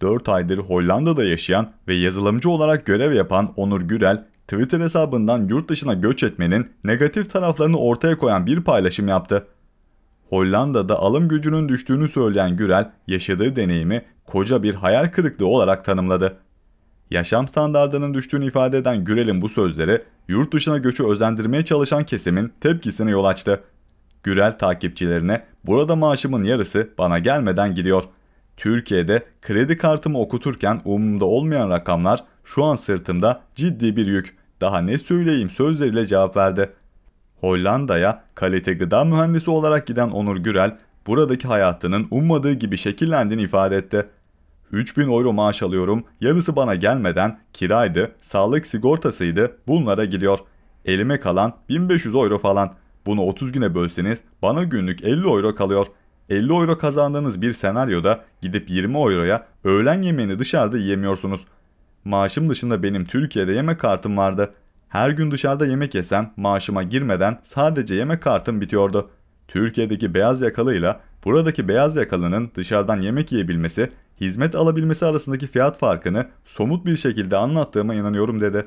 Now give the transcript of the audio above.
4 aydır Hollanda'da yaşayan ve yazılımcı olarak görev yapan Onur Gürel, Twitter hesabından yurt dışına göç etmenin negatif taraflarını ortaya koyan bir paylaşım yaptı. Hollanda'da alım gücünün düştüğünü söyleyen Gürel, yaşadığı deneyimi koca bir hayal kırıklığı olarak tanımladı. Yaşam standartının düştüğünü ifade eden Gürel'in bu sözleri, yurt dışına göçü özendirmeye çalışan kesimin tepkisine yol açtı. Gürel takipçilerine, burada maaşımın yarısı bana gelmeden gidiyor.'' Türkiye'de kredi kartımı okuturken umurumda olmayan rakamlar şu an sırtımda ciddi bir yük. Daha ne söyleyeyim sözleriyle cevap verdi. Hollanda'ya kalite gıda mühendisi olarak giden Onur Gürel, buradaki hayatının ummadığı gibi şekillendiğini ifade etti. 3000 euro maaş alıyorum, yarısı bana gelmeden kiraydı, sağlık sigortasıydı, bunlara gidiyor. Elime kalan 1500 euro falan. Bunu 30 güne bölseniz bana günlük 50 euro kalıyor.'' 50 euro kazandığınız bir senaryoda gidip 20 euroya öğlen yemeğini dışarıda yiyemiyorsunuz. Maaşım dışında benim Türkiye'de yemek kartım vardı. Her gün dışarıda yemek yesem maaşıma girmeden sadece yemek kartım bitiyordu. Türkiye'deki beyaz yakalıyla buradaki beyaz yakalının dışarıdan yemek yiyebilmesi, hizmet alabilmesi arasındaki fiyat farkını somut bir şekilde anlattığıma inanıyorum dedi.